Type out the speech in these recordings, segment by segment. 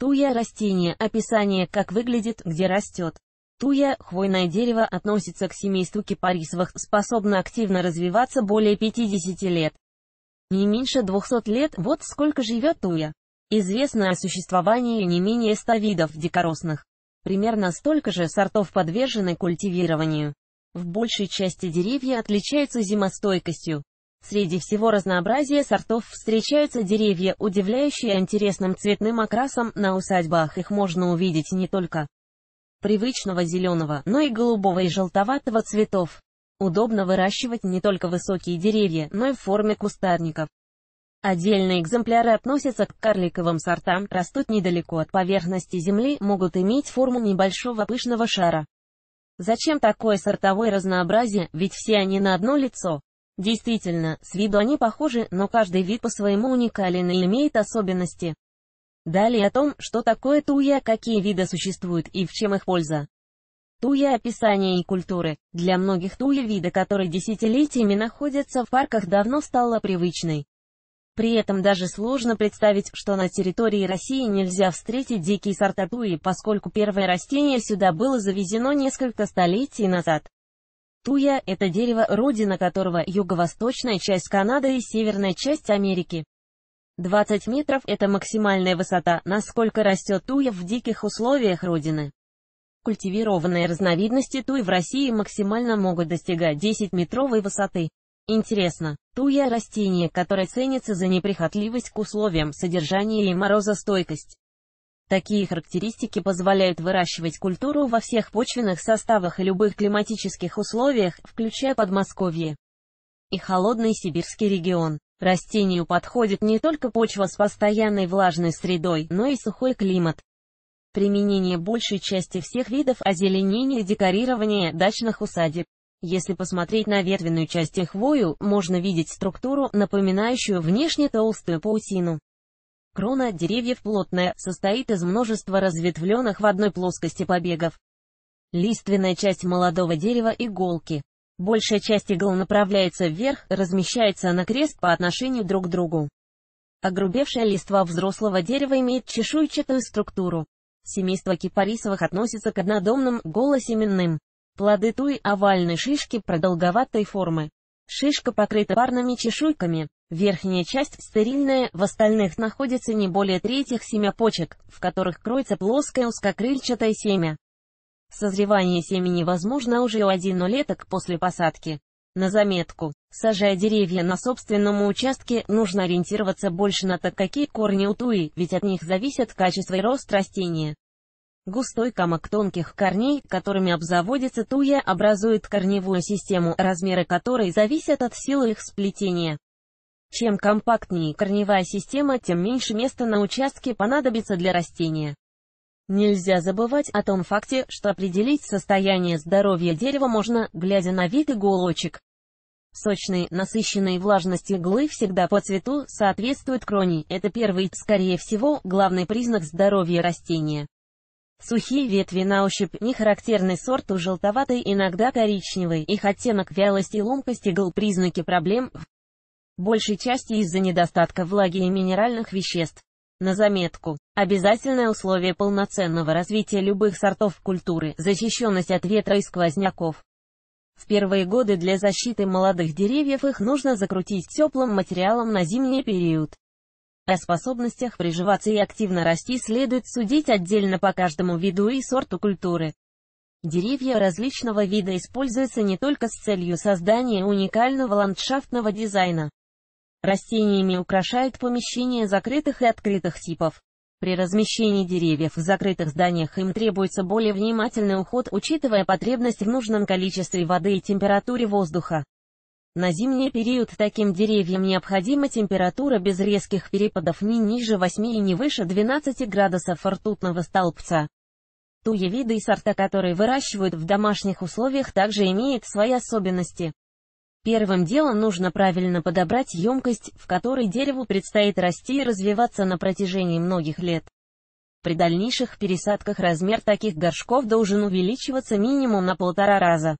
Туя – растение, описание, как выглядит, где растет. Туя, хвойное дерево, относится к семейству кипарисовых, способно активно развиваться более 50 лет. Не меньше 200 лет, вот сколько живет туя. Известно о существовании не менее 100 видов дикоросных. Примерно столько же сортов подвержены культивированию. В большей части деревья отличаются зимостойкостью. Среди всего разнообразия сортов встречаются деревья, удивляющие интересным цветным окрасом, на усадьбах их можно увидеть не только привычного зеленого, но и голубого и желтоватого цветов. Удобно выращивать не только высокие деревья, но и в форме кустарников. Отдельные экземпляры относятся к карликовым сортам, растут недалеко от поверхности земли, могут иметь форму небольшого пышного шара. Зачем такое сортовое разнообразие, ведь все они на одно лицо? Действительно, с виду они похожи, но каждый вид по-своему уникален и имеет особенности. Далее о том, что такое туя, какие виды существуют и в чем их польза. Туя – описание и культуры. Для многих туя вида, которые десятилетиями находятся в парках, давно стала привычной. При этом даже сложно представить, что на территории России нельзя встретить дикие сорта туи, поскольку первое растение сюда было завезено несколько столетий назад. Туя – это дерево, родина которого юго-восточная часть Канады и северная часть Америки. 20 метров – это максимальная высота, насколько растет туя в диких условиях родины. Культивированные разновидности туи в России максимально могут достигать 10-метровой высоты. Интересно, туя – растение, которое ценится за неприхотливость к условиям, содержание и морозостойкость. Такие характеристики позволяют выращивать культуру во всех почвенных составах и любых климатических условиях, включая Подмосковье и холодный сибирский регион. Растению подходит не только почва с постоянной влажной средой, но и сухой климат. Применение большей части всех видов озеленения и декорирования дачных усадеб. Если посмотреть на ветвенную часть хвою, можно видеть структуру, напоминающую внешне толстую паутину. Крона деревьев плотная, состоит из множества разветвленных в одной плоскости побегов. Лиственная часть молодого дерева – иголки. Большая часть игл направляется вверх, размещается на крест по отношению друг к другу. Огрубевшая листва взрослого дерева имеет чешуйчатую структуру. Семейство кипарисовых относится к однодомным, голосеменным. Плоды туи овальной шишки продолговатой формы. Шишка покрыта парными чешуйками. Верхняя часть стерильная, в остальных находится не более третьих семя почек, в которых кроется плоское узкокрыльчатое семя. Созревание семени возможно уже у одинолеток после посадки. На заметку, сажая деревья на собственном участке, нужно ориентироваться больше на то, какие корни у туи, ведь от них зависят качество и рост растения. Густой комок тонких корней, которыми обзаводится туя, образует корневую систему, размеры которой зависят от силы их сплетения. Чем компактнее корневая система, тем меньше места на участке понадобится для растения. Нельзя забывать о том факте, что определить состояние здоровья дерева можно, глядя на вид иголочек. Сочные, насыщенные влажность иглы всегда по цвету соответствуют кроне, это первый, скорее всего, главный признак здоровья растения. Сухие ветви на ощупь, нехарактерный у желтоватой, иногда коричневый, их оттенок вялости и ломкости игл признаки проблем, большей части из-за недостатка влаги и минеральных веществ. На заметку, обязательное условие полноценного развития любых сортов культуры – защищенность от ветра и сквозняков. В первые годы для защиты молодых деревьев их нужно закрутить теплым материалом на зимний период. О способностях приживаться и активно расти следует судить отдельно по каждому виду и сорту культуры. Деревья различного вида используются не только с целью создания уникального ландшафтного дизайна. Растениями украшают помещения закрытых и открытых типов. При размещении деревьев в закрытых зданиях им требуется более внимательный уход, учитывая потребность в нужном количестве воды и температуре воздуха. На зимний период таким деревьям необходима температура без резких перепадов не ниже 8 и не выше 12 градусов ртутного столбца. Туи виды и сорта, которые выращивают в домашних условиях, также имеют свои особенности. Первым делом нужно правильно подобрать емкость, в которой дереву предстоит расти и развиваться на протяжении многих лет. При дальнейших пересадках размер таких горшков должен увеличиваться минимум на полтора раза.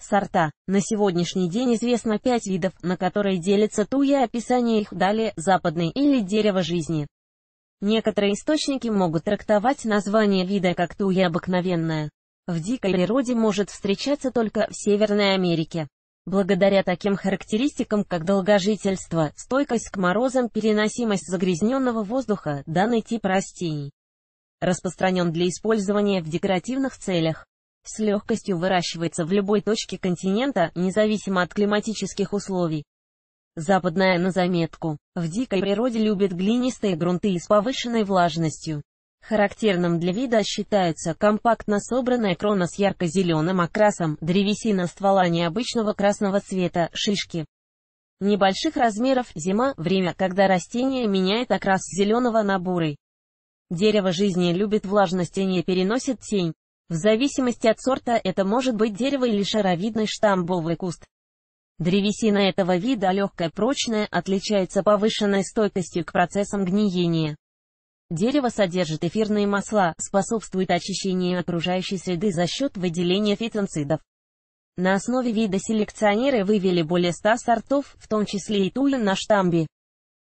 Сорта. На сегодняшний день известно пять видов, на которые делится туя, описание их далее, западный или дерево жизни. Некоторые источники могут трактовать название вида как туя обыкновенная. В дикой природе может встречаться только в Северной Америке. Благодаря таким характеристикам, как долгожительство, стойкость к морозам, переносимость загрязненного воздуха, данный тип растений распространен для использования в декоративных целях. С легкостью выращивается в любой точке континента, независимо от климатических условий. Западная на заметку. В дикой природе любит глинистые грунты с повышенной влажностью. Характерным для вида считается компактно собранная крона с ярко-зеленым окрасом, древесина ствола необычного красного цвета, шишки. Небольших размеров, зима, время, когда растение меняет окрас зеленого на бурый. Дерево жизни любит влажность и не переносит тень. В зависимости от сорта это может быть дерево или шаровидный штамбовый куст. Древесина этого вида легкая прочная, отличается повышенной стойкостью к процессам гниения. Дерево содержит эфирные масла, способствует очищению окружающей среды за счет выделения фитонцидов. На основе вида селекционеры вывели более 100 сортов, в том числе и туя на штамбе.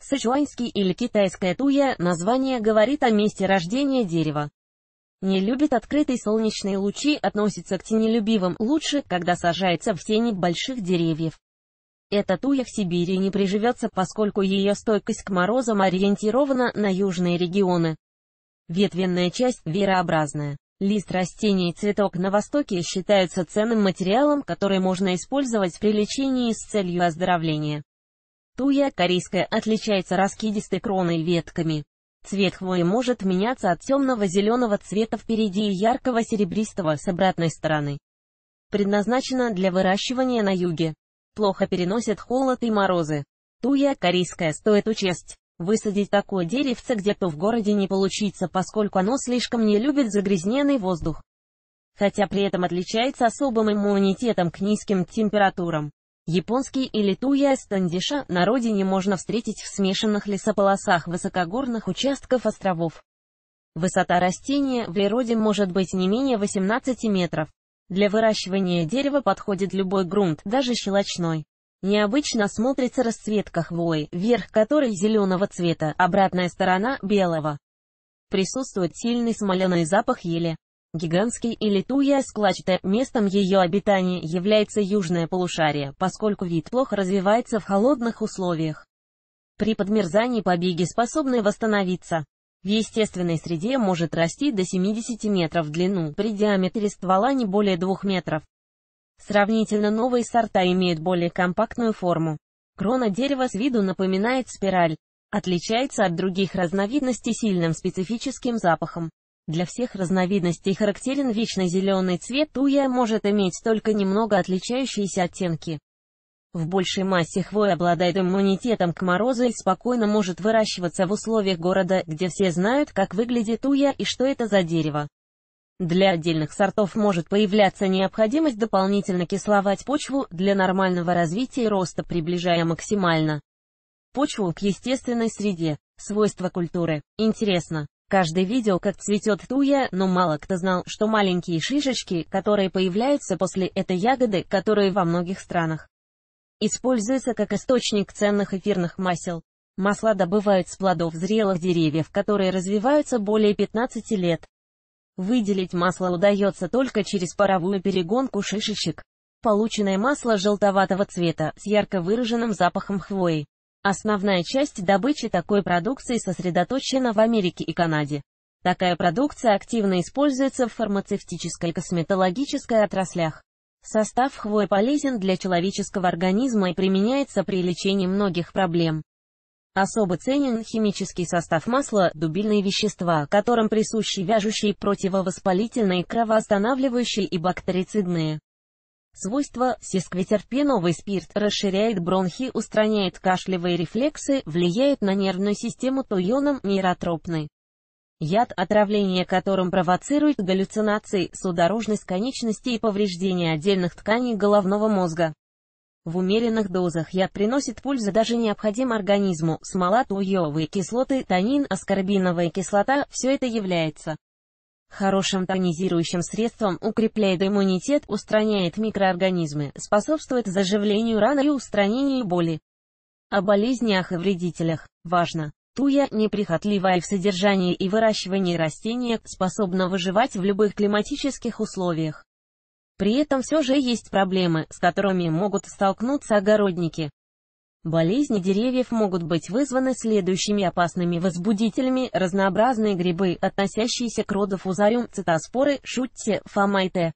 Сычуаньский или китайская туя, название говорит о месте рождения дерева. Не любит открытые солнечные лучи, относится к тенелюбивым, лучше, когда сажается в тени больших деревьев. Эта туя в Сибири не приживется, поскольку ее стойкость к морозам ориентирована на южные регионы. Ветвенная часть верообразная. Лист растения и цветок на Востоке считаются ценным материалом, который можно использовать при лечении с целью оздоровления. Туя корейская отличается раскидистой кроной ветками. Цвет хвои может меняться от темного зеленого цвета впереди и яркого серебристого с обратной стороны. Предназначена для выращивания на юге плохо переносят холод и морозы. Туя корейская стоит учесть. Высадить такое деревце где-то в городе не получится, поскольку оно слишком не любит загрязненный воздух. Хотя при этом отличается особым иммунитетом к низким температурам. Японский или туя стандиша на родине можно встретить в смешанных лесополосах высокогорных участков островов. Высота растения в природе может быть не менее 18 метров. Для выращивания дерева подходит любой грунт, даже щелочной. Необычно смотрится расцветка хвои, верх которой зеленого цвета, обратная сторона – белого. Присутствует сильный смоляный запах ели. Гигантский или туя складчатая, местом ее обитания является южное полушарие, поскольку вид плохо развивается в холодных условиях. При подмерзании побеги способны восстановиться. В естественной среде может расти до 70 метров в длину, при диаметре ствола не более 2 метров. Сравнительно новые сорта имеют более компактную форму. Крона дерева с виду напоминает спираль. Отличается от других разновидностей сильным специфическим запахом. Для всех разновидностей характерен вечно зеленый цвет, туя может иметь только немного отличающиеся оттенки. В большей массе хвой обладает иммунитетом к морозу и спокойно может выращиваться в условиях города, где все знают, как выглядит уя и что это за дерево. Для отдельных сортов может появляться необходимость дополнительно кисловать почву для нормального развития и роста, приближая максимально почву к естественной среде. Свойства культуры. Интересно. Каждый видел, как цветет туя, но мало кто знал, что маленькие шишечки, которые появляются после этой ягоды, которые во многих странах Используется как источник ценных эфирных масел. Масла добывают с плодов зрелых деревьев, которые развиваются более 15 лет. Выделить масло удается только через паровую перегонку шишечек. Полученное масло желтоватого цвета, с ярко выраженным запахом хвои. Основная часть добычи такой продукции сосредоточена в Америке и Канаде. Такая продукция активно используется в фармацевтической и косметологической отраслях. Состав хвои полезен для человеческого организма и применяется при лечении многих проблем. Особо ценен химический состав масла, дубильные вещества, которым присущи вяжущие противовоспалительные, кровоостанавливающие и бактерицидные. Свойства сисквитерпеновый спирт расширяет бронхи, устраняет кашлевые рефлексы, влияет на нервную систему, то ионом нейротропный. Яд, отравление которым провоцирует галлюцинации, судорожность конечностей и повреждение отдельных тканей головного мозга. В умеренных дозах яд приносит пользу даже необходим организму, смола, туйовые кислоты, танин, аскорбиновая кислота, все это является хорошим тонизирующим средством, укрепляет иммунитет, устраняет микроорганизмы, способствует заживлению раны и устранению боли. О болезнях и вредителях важно туя неприхотливая в содержании и выращивании растения, способна выживать в любых климатических условиях. При этом все же есть проблемы, с которыми могут столкнуться огородники. Болезни деревьев могут быть вызваны следующими опасными возбудителями, разнообразные грибы, относящиеся к роду фузариум, цитоспоры, шутте, фомайте.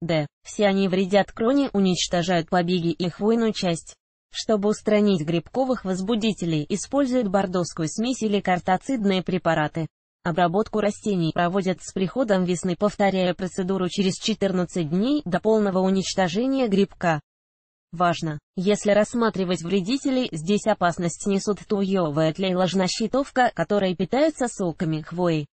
Д. Все они вредят кроне, уничтожают побеги и хвойную часть. Чтобы устранить грибковых возбудителей, используют бордовскую смесь или картоцидные препараты. Обработку растений проводят с приходом весны, повторяя процедуру через 14 дней до полного уничтожения грибка. Важно, если рассматривать вредителей, здесь опасность несут туевая тлейлажнощитовка, которые питаются соками хвои.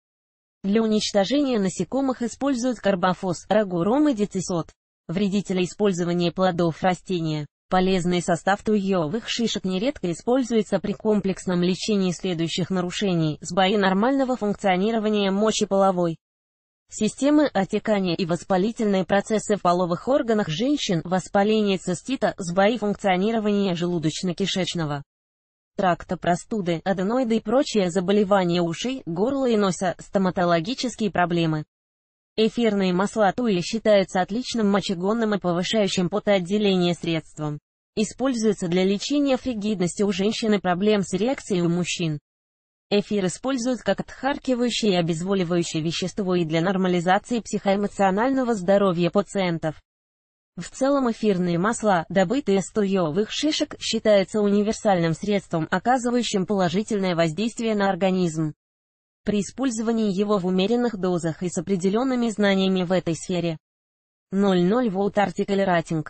Для уничтожения насекомых используют карбофос, рагуром и децисот. Вредители использования плодов растения. Полезный состав туевых шишек нередко используется при комплексном лечении следующих нарушений, сбои нормального функционирования мочеполовой системы отекания и воспалительные процессы в половых органах женщин, воспаление цистита, сбои функционирования желудочно-кишечного тракта простуды, аденоиды и прочие заболевания ушей, горла и носа, стоматологические проблемы. Эфирные масла туи считаются отличным мочегонным и повышающим потоотделение средством. Используются для лечения фригидности у женщин и проблем с реакцией у мужчин. Эфир используют как отхаркивающее и обезволивающее вещество и для нормализации психоэмоционального здоровья пациентов. В целом эфирные масла, добытые из туевых шишек, считаются универсальным средством, оказывающим положительное воздействие на организм при использовании его в умеренных дозах и с определенными знаниями в этой сфере. 00 Volt Article Rating